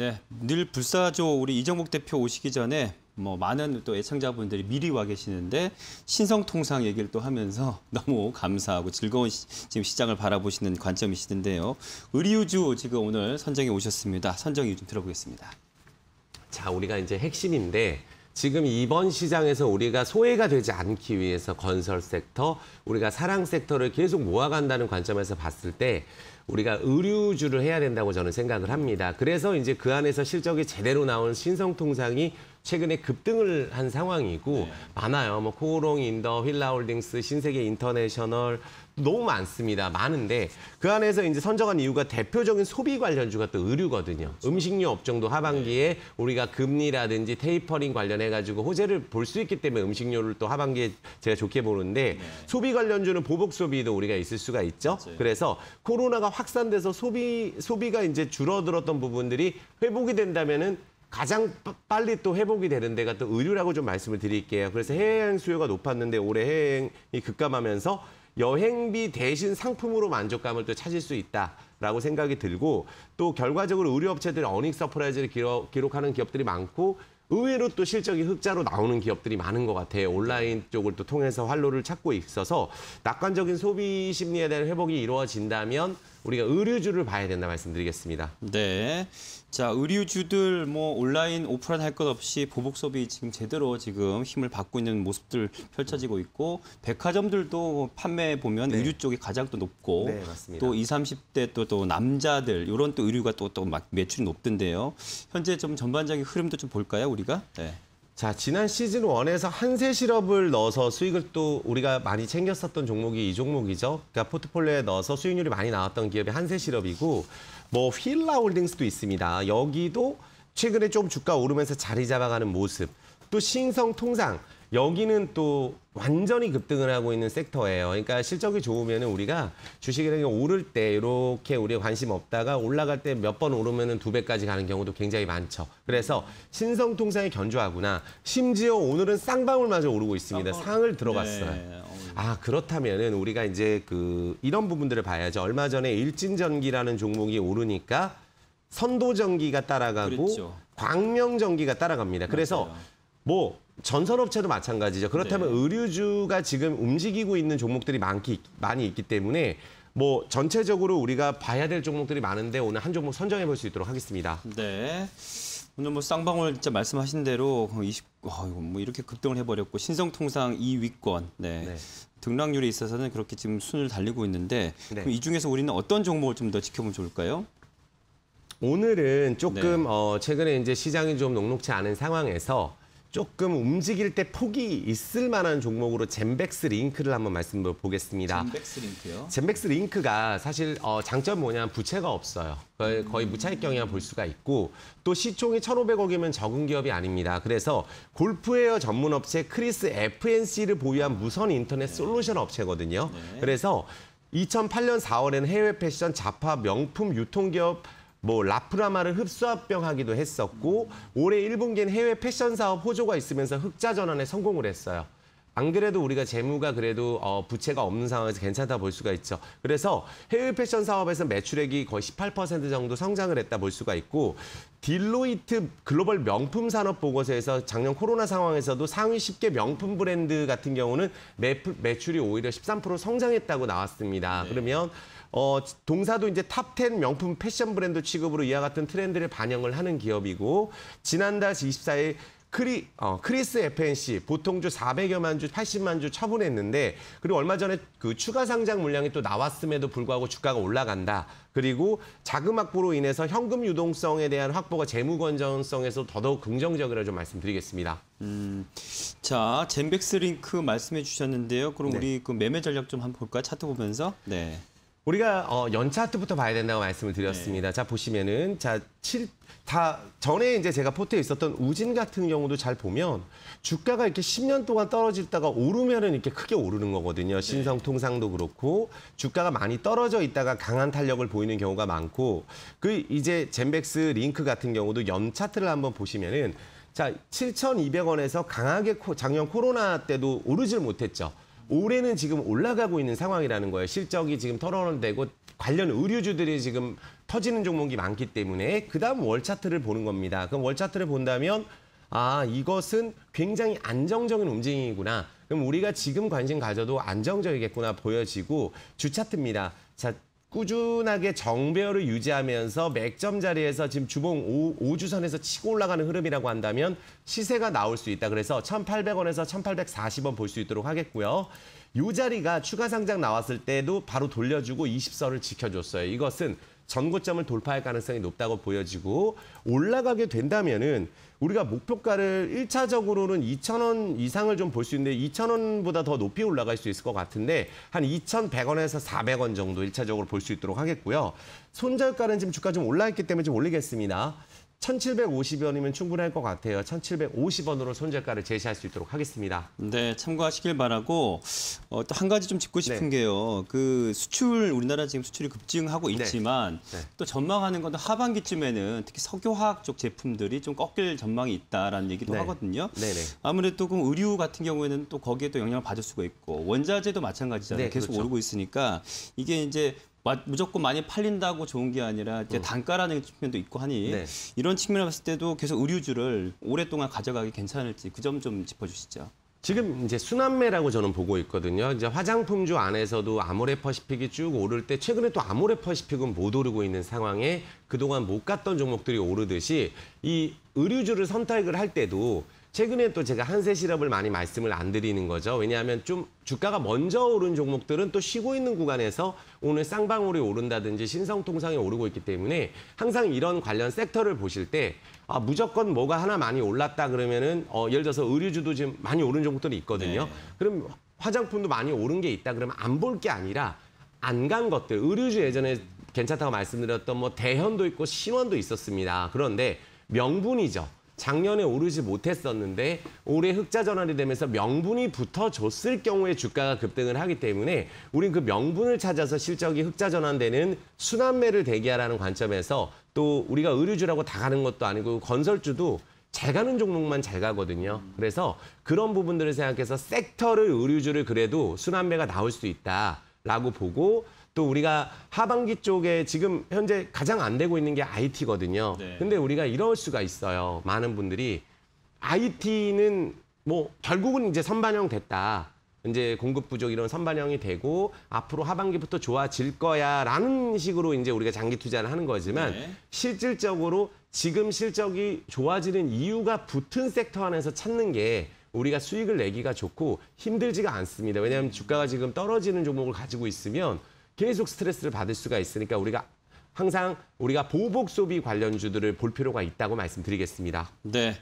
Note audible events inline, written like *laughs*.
네, 늘 불사조 우리 이정복 대표 오시기 전에 뭐 많은 또 애청자분들이 미리 와 계시는데 신성통상 얘기를 또 하면서 *laughs* 너무 감사하고 즐거운 시, 지금 시장을 바라보시는 관점이시는데요. 의류주 지금 오늘 선정에 오셨습니다. 선정 이유 좀 들어보겠습니다. 자, 우리가 이제 핵심인데 지금 이번 시장에서 우리가 소외가 되지 않기 위해서 건설 섹터, 우리가 사랑 섹터를 계속 모아간다는 관점에서 봤을 때 우리가 의류주를 해야 된다고 저는 생각을 합니다. 그래서 이제 그 안에서 실적이 제대로 나온 신성통상이 최근에 급등을 한 상황이고 네. 많아요. 뭐 코오롱 인더, 휠라홀딩스, 신세계 인터내셔널 너무 많습니다. 많은데 그 안에서 이제 선정한 이유가 대표적인 소비 관련주가 또 의류거든요. 그렇죠. 음식료 업종도 하반기에 네. 우리가 금리라든지 테이퍼링 관련해 가지고 호재를 볼 수 있기 때문에 음식료를 또 하반기에 제가 좋게 보는데 네. 소비 관련주는 보복 소비도 우리가 있을 수가 있죠. 맞아요. 그래서 코로나가 확산돼서 소비 소비가 이제 줄어들었던 부분들이 회복이 된다면은 가장 빨리 또 회복이 되는 데가 또 의류라고 좀 말씀을 드릴게요. 그래서 해외여행 수요가 높았는데 올해 해외여행이 급감하면서 여행비 대신 상품으로 만족감을 또 찾을 수 있다. 라고 생각이 들고 또 결과적으로 의류업체들은 어닝 서프라이즈를 기록, 기록하는 기업들이 많고 의외로 또 실적이 흑자로 나오는 기업들이 많은 것 같아요. 온라인 쪽을 또 통해서 활로를 찾고 있어서 낙관적인 소비 심리에 대한 회복이 이루어진다면 우리가 의류주를 봐야 된다 말씀드리겠습니다. 네. 자, 의류주들 뭐 온라인, 오프라인 할 것 없이 보복 소비 지금 제대로 지금 힘을 받고 있는 모습들 펼쳐지고 있고 백화점들도 판매 보면 네. 의류 쪽이 가장 또 높고 네, 또 20, 30대 또, 또 남자들 이런 또 의류가 또또막 매출이 높던데요. 현재 좀 전반적인 흐름도 좀 볼까요? 우리 우리가. 네. 자, 지난 시즌 원에서 한세 실업을 넣어서 수익을 또 우리가 많이 챙겼었던 종목이 이 종목이죠. 그러니까 포트폴리오에 넣어서 수익률이 많이 나왔던 기업이 한세 실업이고 뭐 휠라 홀딩스도 있습니다. 여기도 최근에 좀 주가 오르면서 자리 잡아가는 모습. 또 신성 통상 여기는 또 완전히 급등을 하고 있는 섹터예요. 그러니까 실적이 좋으면 우리가 주식이라는 게 오를 때 이렇게 우리 관심 없다가 올라갈 때 몇 번 오르면 두 배까지 가는 경우도 굉장히 많죠. 그래서 신성통상이 견조하구나. 심지어 오늘은 쌍방울마저 오르고 있습니다. 쌍방울. 상을 들어봤어요 네. 아 그렇다면은 우리가 이제 그 이런 부분들을 봐야죠. 얼마 전에 일진전기라는 종목이 오르니까 선도전기가 따라가고 그렇죠. 광명전기가 따라갑니다. 그래서 맞아요. 뭐 전선업체도 마찬가지죠. 그렇다면 네. 의류주가 지금 움직이고 있는 종목들이 많기, 많이 있기 때문에 뭐 전체적으로 우리가 봐야 될 종목들이 많은데 오늘 한 종목 선정해 볼 수 있도록 하겠습니다. 네. 오늘 뭐 쌍방울 진짜 말씀하신 대로 20, 어, 이뭐 이렇게 급등을 해버렸고 신성통상 2위권, 네. 네. 등락률에 있어서는 그렇게 지금 순을 달리고 있는데 네. 이 중에서 우리는 어떤 종목을 좀 더 지켜보면 좋을까요? 오늘은 조금 네. 어, 최근에 이제 시장이 좀 녹록치 않은 상황에서 조금 움직일 때 폭이 있을 만한 종목으로 젠백스 링크를 한번 말씀보겠습니다. 을 젠백스 링크요? 젠백스 링크가 사실 어, 장점 뭐냐면 부채가 없어요. 거의, 거의 음. 무차익경이야 볼 수가 있고 또 시총이 1,500억이면 적은 기업이 아닙니다. 그래서 골프웨어 전문 업체 크리스 FNC를 보유한 무선 인터넷 네. 솔루션 업체거든요. 네. 그래서 2008년 4월에는 해외 패션, 자파, 명품, 유통기업 뭐 라프라마를 흡수합병하기도 했었고 올해 일분기엔 해외 패션 사업 호조가 있으면서 흑자 전환에 성공을 했어요. 안 그래도 우리가 재무가 그래도 어, 부채가 없는 상황에서 괜찮다 볼 수가 있죠. 그래서 해외 패션 사업에서 매출액이 거의 18% 정도 성장을 했다 볼 수가 있고 딜로이트 글로벌 명품 산업 보고서에서 작년 코로나 상황에서도 상위 10개 명품 브랜드 같은 경우는 매출이 오히려 13% 성장했다고 나왔습니다. 네. 그러면 어, 동사도 이제 탑10 명품 패션 브랜드 취급으로 이와 같은 트렌드를 반영을 하는 기업이고 지난달 24일 크리, 어, 크리스 FNC 보통주 400여만 주, 80만 주 처분했는데 그리고 얼마 전에 그 추가 상장 물량이 또 나왔음에도 불구하고 주가가 올라간다. 그리고 자금 확보로 인해서 현금 유동성에 대한 확보가 재무 건전성에서 더더욱 긍정적이라 좀 말씀드리겠습니다. 음, 자 젠백스 링크 말씀해 주셨는데요. 그럼 네. 우리 그 매매 전략 좀 한번 볼까 요 차트 보면서. 네. 우리가 어, 연차 트부터 봐야 된다고 말씀을 드렸습니다. 네. 자 보시면은 자 7, 다 전에 이제 제가 포트에 있었던 우진 같은 경우도 잘 보면 주가가 이렇게 10년 동안 떨어질다가 오르면은 이렇게 크게 오르는 거거든요. 네. 신성 통상도 그렇고 주가가 많이 떨어져 있다가 강한 탄력을 보이는 경우가 많고 그 이제 젠벡스 링크 같은 경우도 연 차트를 한번 보시면은 자 7,200원에서 강하게 코, 작년 코로나 때도 오르질 못했죠. 올해는 지금 올라가고 있는 상황이라는 거예요. 실적이 지금 털어내고 관련 의류주들이 지금 터지는 종목이 많기 때문에 그다음 월 차트를 보는 겁니다. 그럼 월 차트를 본다면 아 이것은 굉장히 안정적인 움직임이구나. 그럼 우리가 지금 관심 가져도 안정적이겠구나 보여지고 주 차트입니다. 자, 꾸준하게 정배열을 유지하면서 맥점 자리에서 지금 주봉 5, 주선에서 치고 올라가는 흐름이라고 한다면 시세가 나올 수 있다. 그래서 1,800원에서 1,840원 볼 수 있도록 하겠고요. 이 자리가 추가 상장 나왔을 때도 바로 돌려주고 20선을 지켜줬어요. 이것은 전고점을 돌파할 가능성이 높다고 보여지고 올라가게 된다면은 우리가 목표가를 1차적으로는 2,000원 이상을 좀 볼 수 있는데 2,000원보다 더 높이 올라갈 수 있을 것 같은데 한 2,100원에서 400원 정도 1차적으로 볼 수 있도록 하겠고요. 손절가는 지금 주가 좀 올라있기 때문에 좀 올리겠습니다. 1,750원이면 충분할 것 같아요. 1,750원으로 손절가를 제시할 수 있도록 하겠습니다. 네, 참고하시길 바라고 어, 또 한 가지 좀 짚고 싶은 네. 게요. 그 수출 우리나라 지금 수출이 급증하고 네. 있지만 네. 네. 또 전망하는 건 하반기쯤에는 특히 석유화학 쪽 제품들이 좀 꺾일 전망이 있다라는 얘기도 네. 하거든요. 네, 아무래도 그럼 의류 같은 경우에는 또 거기에 또 영향을 받을 수가 있고 원자재도 마찬가지잖아요. 계속 그렇죠. 오르고 있으니까 이게 이제 무조건 많이 팔린다고 좋은 게 아니라 이제 음. 단가라는 측면도 있고 하니 네. 이런 측면을 봤을 때도 계속 의류주를 오랫동안 가져가기 괜찮을지 그 점 좀 짚어주시죠. 지금 이제 순환매라고 저는 보고 있거든요. 이제 화장품주 안에서도 아모레퍼시픽이 쭉 오를 때 최근에 또 아모레퍼시픽은 못 오르고 있는 상황에 그동안 못 갔던 종목들이 오르듯이 이 의류주를 선택을 할 때도 최근에 또 제가 한세 실업을 많이 말씀을 안 드리는 거죠. 왜냐하면 좀 주가가 먼저 오른 종목들은 또 쉬고 있는 구간에서 오늘 쌍방울이 오른다든지 신성통상이 오르고 있기 때문에 항상 이런 관련 섹터를 보실 때 아, 무조건 뭐가 하나 많이 올랐다 그러면은 어, 예를 들어서 의류주도 지금 많이 오른 종목들이 있거든요. 네. 그럼 화장품도 많이 오른 게 있다 그러면 안 볼 게 아니라 안 간 것들 의류주 예전에 괜찮다고 말씀드렸던 뭐 대현도 있고 신원도 있었습니다. 그런데 명분이죠. 작년에 오르지 못했었는데 올해 흑자 전환이 되면서 명분이 붙어줬을 경우에 주가가 급등을 하기 때문에 우린 그 명분을 찾아서 실적이 흑자 전환되는 순환매를 대기하라는 관점에서 또 우리가 의류주라고 다 가는 것도 아니고 건설주도 잘 가는 종목만 잘 가거든요. 그래서 그런 부분들을 생각해서 섹터를 의류주를 그래도 순환매가 나올 수 있다라고 보고 또 우리가 하반기 쪽에 지금 현재 가장 안 되고 있는 게 IT거든요. 네. 근데 우리가 이럴 수가 있어요. 많은 분들이 IT는 뭐 결국은 이제 선반영 됐다. 이제 공급 부족 이런 선반영이 되고 앞으로 하반기부터 좋아질 거야라는 식으로 이제 우리가 장기 투자를 하는 거지만 네. 실질적으로 지금 실적이 좋아지는 이유가 붙은 섹터 안에서 찾는 게 우리가 수익을 내기가 좋고 힘들지가 않습니다. 왜냐하면 주가가 지금 떨어지는 종목을 가지고 있으면 계속 스트레스를 받을 수가 있으니까 우리가 항상 우리가 보복 소비 관련주들을 볼 필요가 있다고 말씀드리겠습니다. 네.